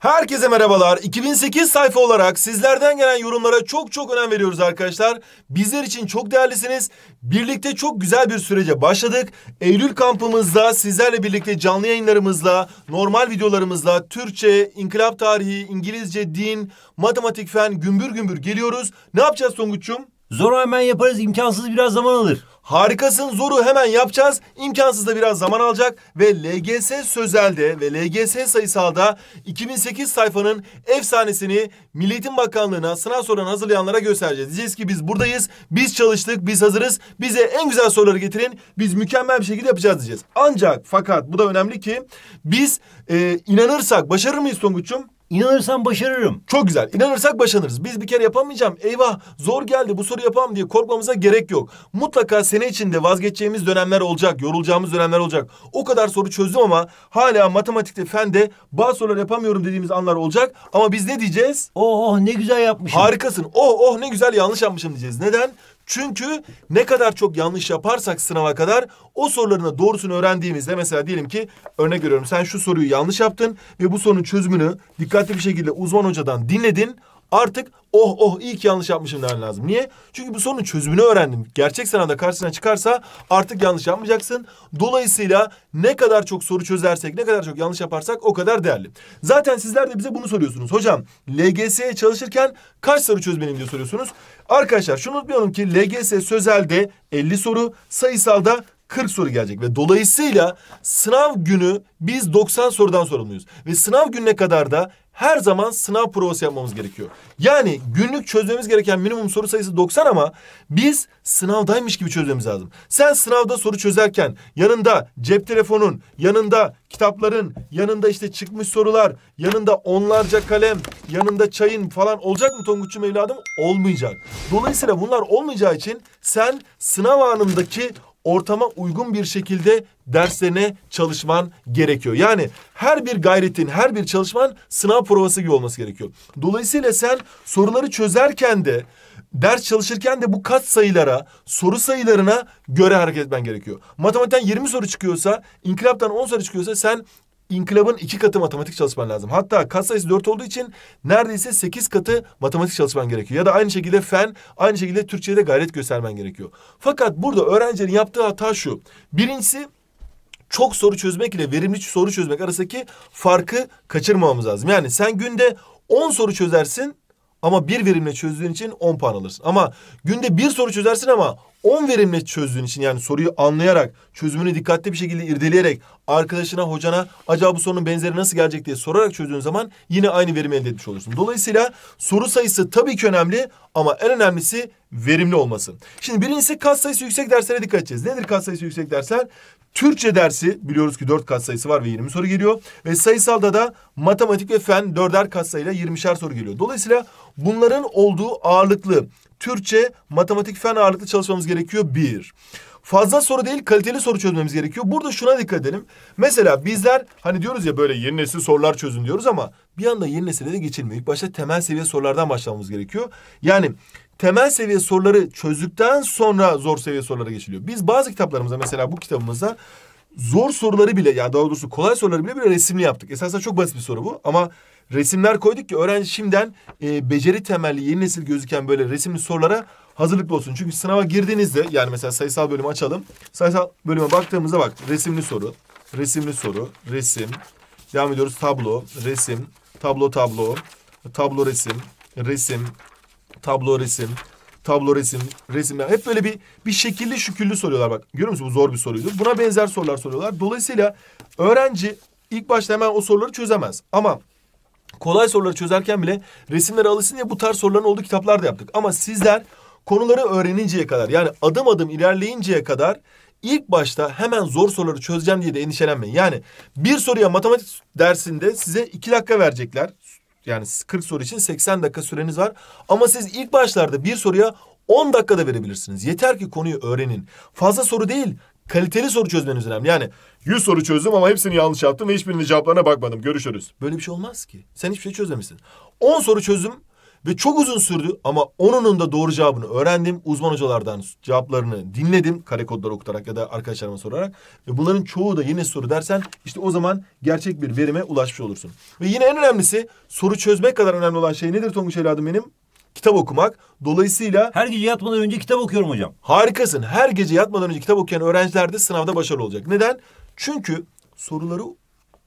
Herkese merhabalar. 2008 sayfa olarak sizlerden gelen yorumlara çok çok önem veriyoruz arkadaşlar. Bizler için çok değerlisiniz. Birlikte çok güzel bir sürece başladık. Eylül kampımızda sizlerle birlikte canlı yayınlarımızla, normal videolarımızla Türkçe, inkılap tarihi, İngilizce, din, matematik, fen gümbür gümbür geliyoruz. Ne yapacağız Tonguç'um? Zor hemen yaparız. imkansız biraz zaman alır. Harikasın zoru hemen yapacağız. İmkansız da biraz zaman alacak ve LGS sözelde ve LGS sayısalda 2008 sayfanın efsanesini Milliyetin Bakanlığı'na sınav sorularını hazırlayanlara göstereceğiz. Diyeceğiz ki biz buradayız, biz çalıştık, biz hazırız. Bize en güzel soruları getirin. Biz mükemmel bir şekilde yapacağız diyeceğiz. Ancak fakat bu da önemli ki biz e, inanırsak başarır mıyız Tonguç'um? İnanırsam başarırım. Çok güzel. İnanırsak başarırız. Biz bir kere yapamayacağım. Eyvah zor geldi bu soru yapamam diye korkmamıza gerek yok. Mutlaka sene içinde vazgeçeceğimiz dönemler olacak. Yorulacağımız dönemler olacak. O kadar soru çözdüm ama hala matematikte, fende bazı sorular yapamıyorum dediğimiz anlar olacak. Ama biz ne diyeceğiz? Oh oh ne güzel yapmışım. Harikasın. Oh oh ne güzel yanlış yapmışım diyeceğiz. Neden? Çünkü ne kadar çok yanlış yaparsak sınava kadar o soruların da doğrusunu öğrendiğimizde mesela diyelim ki örnek görüyorum sen şu soruyu yanlış yaptın ve bu sorunun çözümünü dikkatli bir şekilde uzman hocadan dinledin. Artık oh oh iyi ki yanlış yapmışım demen lazım. Niye? Çünkü bu sorunun çözümünü öğrendim. Gerçek sınavda karşısına çıkarsa artık yanlış yapmayacaksın. Dolayısıyla ne kadar çok soru çözersek, ne kadar çok yanlış yaparsak o kadar değerli. Zaten sizler de bize bunu soruyorsunuz. Hocam LGS'ye çalışırken kaç soru çözmeliyim diye soruyorsunuz. Arkadaşlar şunu unutmayalım ki LGS sözelde 50 soru, sayısalda 40 soru gelecek ve dolayısıyla sınav günü biz 90 sorudan sorumluyuz. Ve sınav gününe kadar da her zaman sınav provası yapmamız gerekiyor. Yani günlük çözmemiz gereken minimum soru sayısı 90 ama biz sınavdaymış gibi çözmemiz lazım. Sen sınavda soru çözerken yanında cep telefonun, yanında kitapların, yanında işte çıkmış sorular, yanında onlarca kalem, yanında çayın falan olacak mı Tonguç'um evladım? Olmayacak. Dolayısıyla bunlar olmayacağı için sen sınav anındaki ortama uygun bir şekilde derslerine çalışman gerekiyor. Yani her bir gayretin, her bir çalışman sınav provası gibi olması gerekiyor. Dolayısıyla sen soruları çözerken de, ders çalışırken de bu kat sayılara, soru sayılarına göre hareket etmen gerekiyor. Matematikten 20 soru çıkıyorsa, inkılaptan 10 soru çıkıyorsa sen inkılabın iki katı matematik çalışman lazım. Hatta kat sayısı dört olduğu için neredeyse sekiz katı matematik çalışman gerekiyor. Ya da aynı şekilde fen, aynı şekilde Türkçe'de gayret göstermen gerekiyor. Fakat burada öğrencinin yaptığı hata şu. Birincisi çok soru çözmek ile verimli soru çözmek arasındaki farkı kaçırmamamız lazım. Yani sen günde 10 soru çözersin ama bir verimle çözdüğün için 10 puan alırsın. Ama günde bir soru çözersin ama 10 verimle çözdüğün için yani soruyu anlayarak, çözümünü dikkatli bir şekilde irdeleyerek, arkadaşına, hocana acaba bu sorunun benzeri nasıl gelecek diye sorarak çözdüğün zaman yine aynı verimi elde etmiş olursun. Dolayısıyla soru sayısı tabii ki önemli ama en önemlisi verimli olmasın. Şimdi birincisi kat sayısı yüksek derslere dikkat edeceğiz. Nedir kat sayısı yüksek dersler? Türkçe dersi biliyoruz ki 4 kat sayısı var ve 20 soru geliyor. Ve sayısalda da matematik ve fen 4'er kat sayıyla 20'şer soru geliyor. Dolayısıyla Bunların olduğu ağırlıklı Türkçe, matematik fen ağırlıklı çalışmamız gerekiyor bir. Fazla soru değil kaliteli soru çözmemiz gerekiyor. Burada şuna dikkat edelim. Mesela bizler hani diyoruz ya böyle yeni nesil sorular çözün diyoruz ama bir anda yeni nesile de geçilmiyor. İlk başta temel seviye sorulardan başlamamız gerekiyor. Yani temel seviye soruları çözdükten sonra zor seviye sorulara geçiliyor. Biz bazı kitaplarımızda mesela bu kitabımızda zor soruları bile ya yani daha doğrusu kolay soruları bile bile resimli yaptık. Esasında çok basit bir soru bu ama resimler koyduk ki öğrenci şimdiden e, beceri temelli yeni nesil gözüken böyle resimli sorulara hazırlıklı olsun. Çünkü sınava girdiğinizde yani mesela sayısal bölümü açalım. Sayısal bölüme baktığımızda bak resimli soru, resimli soru, resim. Devam ediyoruz tablo, resim, tablo tablo, tablo resim, resim, tablo resim, tablo resim, resim yani Hep böyle bir bir şekilli şüküllü soruyorlar bak. Görüyor musun bu zor bir soruydu. Buna benzer sorular soruyorlar. Dolayısıyla öğrenci ilk başta hemen o soruları çözemez. Ama kolay soruları çözerken bile resimlere alışsın diye bu tarz soruların olduğu kitaplar da yaptık. Ama sizler konuları öğreninceye kadar yani adım adım ilerleyinceye kadar ilk başta hemen zor soruları çözeceğim diye de endişelenmeyin. Yani bir soruya matematik dersinde size iki dakika verecekler. Yani 40 soru için 80 dakika süreniz var. Ama siz ilk başlarda bir soruya 10 dakikada verebilirsiniz. Yeter ki konuyu öğrenin. Fazla soru değil, kaliteli soru çözmeniz önemli. Yani 100 soru çözdüm ama hepsini yanlış yaptım ve hiçbirinin cevaplarına bakmadım. Görüşürüz. Böyle bir şey olmaz ki. Sen hiçbir şey çözmemişsin. 10 soru çözdüm ve çok uzun sürdü ama onunun da doğru cevabını öğrendim. Uzman hocalardan cevaplarını dinledim. Kare kodları okutarak ya da arkadaşlarıma sorarak. Ve bunların çoğu da yine soru dersen işte o zaman gerçek bir verime ulaşmış olursun. Ve yine en önemlisi soru çözmek kadar önemli olan şey nedir Tonguç evladım benim? kitap okumak. Dolayısıyla... Her gece yatmadan önce kitap okuyorum hocam. Harikasın. Her gece yatmadan önce kitap okuyan öğrenciler de sınavda başarılı olacak. Neden? Çünkü soruları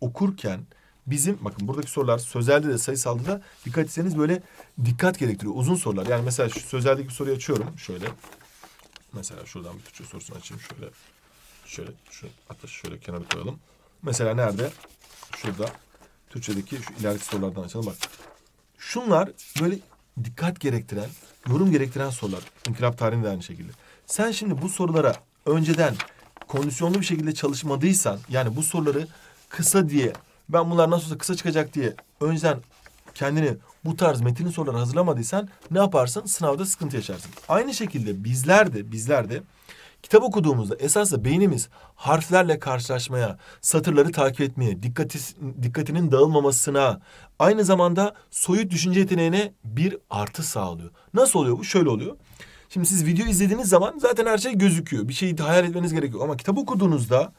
okurken bizim bakın buradaki sorular sözelde de sayısalda da dikkat etseniz böyle dikkat gerektiriyor. Uzun sorular. Yani mesela şu sözeldeki soruyu açıyorum şöyle. Mesela şuradan bir Türkçe sorusunu açayım şöyle. Şöyle şu hatta şöyle kenara koyalım. Mesela nerede? Şurada. Türkçedeki şu ileriki sorulardan açalım bak. Şunlar böyle dikkat gerektiren, yorum gerektiren sorular. İnkılap tarihinde de aynı şekilde. Sen şimdi bu sorulara önceden kondisyonlu bir şekilde çalışmadıysan yani bu soruları kısa diye ben bunlar nasıl olsa kısa çıkacak diye önceden kendini bu tarz metinli sorulara hazırlamadıysan ne yaparsın? Sınavda sıkıntı yaşarsın. Aynı şekilde bizler de bizler de Kitap okuduğumuzda esasında beynimiz harflerle karşılaşmaya, satırları takip etmeye, dikkati, dikkatinin dağılmamasına, aynı zamanda soyut düşünce yeteneğine bir artı sağlıyor. Nasıl oluyor bu? Şöyle oluyor. Şimdi siz video izlediğiniz zaman zaten her şey gözüküyor. Bir şeyi hayal etmeniz gerekiyor. Ama kitap okuduğunuzda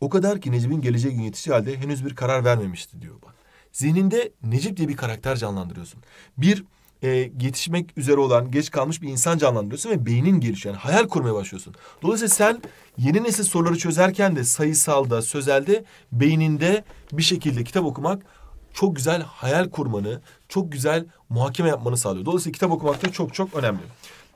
o kadar ki Necip'in gelecek gün yetiştiği halde henüz bir karar vermemişti diyor bak. Zihninde Necip diye bir karakter canlandırıyorsun. Bir e, yetişmek üzere olan geç kalmış bir insan canlandırıyorsun ve beynin gelişiyor. Yani hayal kurmaya başlıyorsun. Dolayısıyla sen yeni nesil soruları çözerken de sayısalda, sözelde beyninde bir şekilde kitap okumak çok güzel hayal kurmanı, çok güzel muhakeme yapmanı sağlıyor. Dolayısıyla kitap okumak da çok çok önemli.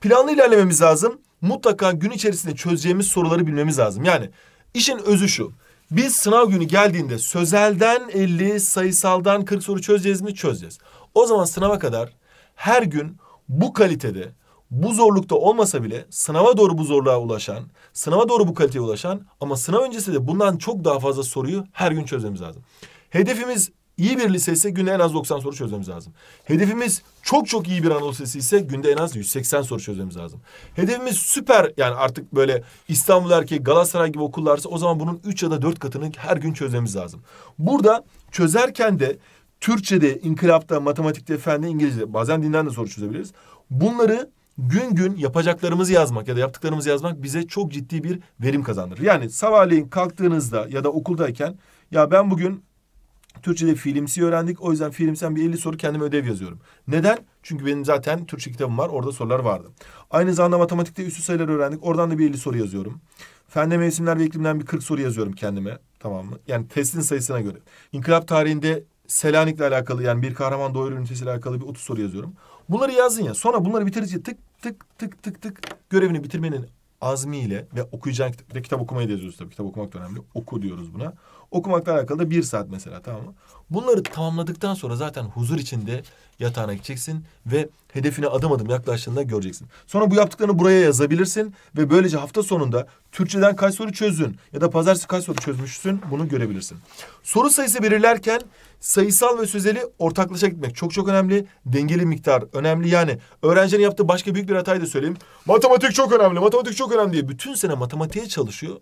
Planlı ilerlememiz lazım. Mutlaka gün içerisinde çözeceğimiz soruları bilmemiz lazım. Yani işin özü şu. Biz sınav günü geldiğinde sözelden 50, sayısaldan 40 soru çözeceğiz mi? Çözeceğiz. O zaman sınava kadar her gün bu kalitede bu zorlukta olmasa bile sınava doğru bu zorluğa ulaşan, sınava doğru bu kaliteye ulaşan ama sınav öncesi de bundan çok daha fazla soruyu her gün çözmemiz lazım. Hedefimiz iyi bir lise ise günde en az 90 soru çözmemiz lazım. Hedefimiz çok çok iyi bir Anadolu Lisesi ise günde en az 180 soru çözmemiz lazım. Hedefimiz süper yani artık böyle İstanbul Erkeği, Galatasaray gibi okullarsa o zaman bunun üç ya da dört katını her gün çözmemiz lazım. Burada çözerken de Türkçe'de, inkılapta, matematikte, fende, İngilizce'de bazen dinden de soru çözebiliriz. Bunları gün gün yapacaklarımızı yazmak ya da yaptıklarımızı yazmak bize çok ciddi bir verim kazandırır. Yani sabahleyin kalktığınızda ya da okuldayken ya ben bugün Türkçe'de fiilimsi öğrendik. O yüzden fiilimsen bir 50 soru kendime ödev yazıyorum. Neden? Çünkü benim zaten Türkçe kitabım var. Orada sorular vardı. Aynı zamanda matematikte üstü sayıları öğrendik. Oradan da bir 50 soru yazıyorum. Fende mevsimler ve iklimden bir 40 soru yazıyorum kendime. Tamam mı? Yani testin sayısına göre. İnkılap tarihinde Selanik'le alakalı yani bir kahraman doğu ünitesiyle alakalı bir 30 soru yazıyorum. Bunları yazdın ya. Sonra bunları bitirince tık tık tık tık tık görevini bitirmenin azmiyle ve okuyacağın kitap, kitap okumayı da yazıyoruz tabii. Kitap okumak da önemli. Oku diyoruz buna. Okumakla alakalı da bir saat mesela tamam mı? Bunları tamamladıktan sonra zaten huzur içinde yatağına gideceksin ve hedefine adım adım yaklaştığında göreceksin. Sonra bu yaptıklarını buraya yazabilirsin ve böylece hafta sonunda Türkçeden kaç soru çözdün ya da pazartesi kaç soru çözmüşsün bunu görebilirsin. Soru sayısı belirlerken sayısal ve sözeli ortaklaşa gitmek çok çok önemli. Dengeli miktar önemli yani. Öğrencinin yaptığı başka büyük bir hatayı da söyleyeyim. Matematik çok önemli, matematik çok önemli diye bütün sene matematiğe çalışıyor.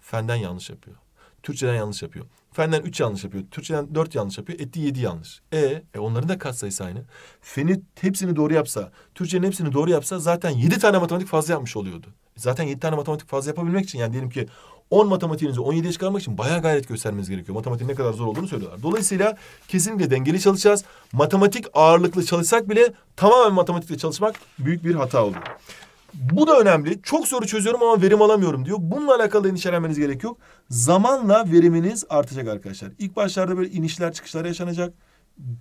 Fenden yanlış yapıyor. Türkçeden yanlış yapıyor. Fenden üç yanlış yapıyor. Türkçeden dört yanlış yapıyor. Etti yedi yanlış. E, e onların da katsayısı aynı. Feni hepsini doğru yapsa, Türkçenin hepsini doğru yapsa zaten yedi tane matematik fazla yapmış oluyordu. Zaten yedi tane matematik fazla yapabilmek için yani diyelim ki 10 matematiğinizi 17'ye çıkarmak için bayağı gayret göstermeniz gerekiyor. Matematiğin ne kadar zor olduğunu söylüyorlar. Dolayısıyla kesinlikle dengeli çalışacağız. Matematik ağırlıklı çalışsak bile tamamen matematikle çalışmak büyük bir hata oluyor. Bu da önemli. Çok soru çözüyorum ama verim alamıyorum diyor. Bununla alakalı endişelenmeniz gerek yok. Zamanla veriminiz artacak arkadaşlar. İlk başlarda böyle inişler çıkışlar yaşanacak.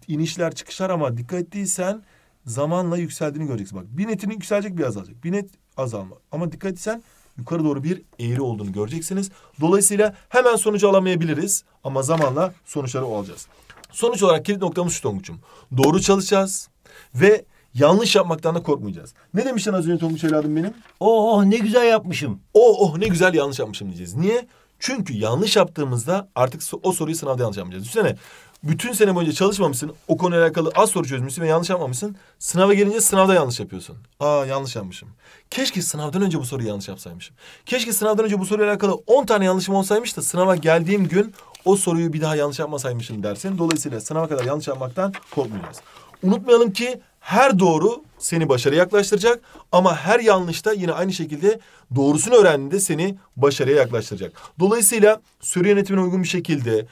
İnişler çıkışlar ama dikkat ettiysen zamanla yükseldiğini göreceksin. Bak bir netinin yükselecek bir azalacak. Bir net azalma. Ama dikkat etsen yukarı doğru bir eğri olduğunu göreceksiniz. Dolayısıyla hemen sonucu alamayabiliriz ama zamanla sonuçları alacağız. Sonuç olarak kilit noktamız şu Tonguç'um. Doğru çalışacağız ve Yanlış yapmaktan da korkmayacağız. Ne demiştin az önce Tonguç evladım benim? Oh oh ne güzel yapmışım. Oh oh ne güzel yanlış yapmışım diyeceğiz. Niye? Çünkü yanlış yaptığımızda artık o soruyu sınavda yanlış yapmayacağız. Düşünsene bütün sene boyunca çalışmamışsın. O konuyla alakalı az soru çözmüşsün ve yanlış yapmamışsın. Sınava gelince sınavda yanlış yapıyorsun. Aa yanlış yapmışım. Keşke sınavdan önce bu soruyu yanlış yapsaymışım. Keşke sınavdan önce bu soruyla alakalı 10 tane yanlışım olsaymış da sınava geldiğim gün o soruyu bir daha yanlış yapmasaymışım dersin. Dolayısıyla sınava kadar yanlış yapmaktan korkmayacağız. Unutmayalım ki her doğru seni başarıya yaklaştıracak ama her yanlış da yine aynı şekilde doğrusunu öğrendiğinde seni başarıya yaklaştıracak. Dolayısıyla süre yönetimine uygun bir şekilde,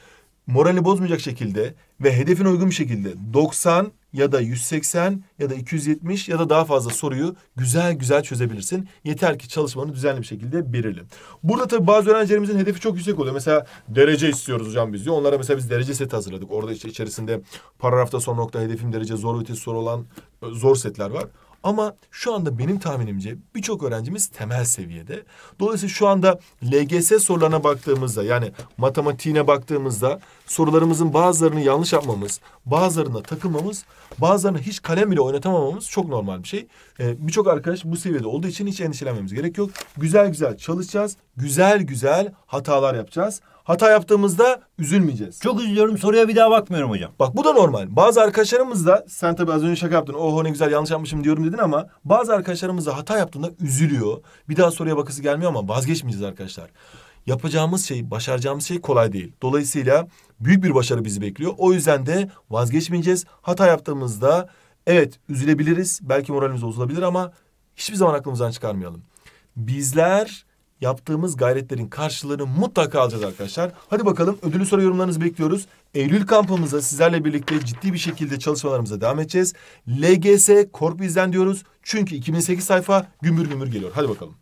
morali bozmayacak şekilde ve hedefine uygun bir şekilde 90 ya da 180 ya da 270 ya da daha fazla soruyu güzel güzel çözebilirsin. Yeter ki çalışmanı düzenli bir şekilde belirle. Burada tabii bazı öğrencilerimizin hedefi çok yüksek oluyor. Mesela derece istiyoruz hocam biz diyor. Onlara mesela biz derece seti hazırladık. Orada işte içerisinde paragrafta son nokta hedefim derece zor vites soru olan e, zor setler var. Ama şu anda benim tahminimce birçok öğrencimiz temel seviyede. Dolayısıyla şu anda LGS sorularına baktığımızda yani matematiğine baktığımızda sorularımızın bazılarını yanlış yapmamız, bazılarına takılmamız, bazılarını hiç kalem bile oynatamamamız çok normal bir şey. Ee, birçok arkadaş bu seviyede olduğu için hiç endişelenmemiz gerek yok. Güzel güzel çalışacağız. Güzel güzel hatalar yapacağız. Hata yaptığımızda üzülmeyeceğiz. Çok üzülüyorum soruya bir daha bakmıyorum hocam. Bak bu da normal. Bazı arkadaşlarımız da sen tabii az önce şaka yaptın. Oho ne güzel yanlış yapmışım diyorum dedin ama bazı arkadaşlarımız da hata yaptığında üzülüyor. Bir daha soruya bakısı gelmiyor ama vazgeçmeyeceğiz arkadaşlar. Yapacağımız şey, başaracağımız şey kolay değil. Dolayısıyla büyük bir başarı bizi bekliyor. O yüzden de vazgeçmeyeceğiz. Hata yaptığımızda evet üzülebiliriz. Belki moralimiz bozulabilir ama hiçbir zaman aklımızdan çıkarmayalım. Bizler yaptığımız gayretlerin karşılığını mutlaka alacağız arkadaşlar. Hadi bakalım ödülü soru yorumlarınızı bekliyoruz. Eylül kampımıza sizlerle birlikte ciddi bir şekilde çalışmalarımıza devam edeceğiz. LGS kork izlen diyoruz. Çünkü 2008 sayfa gümür gümür geliyor. Hadi bakalım.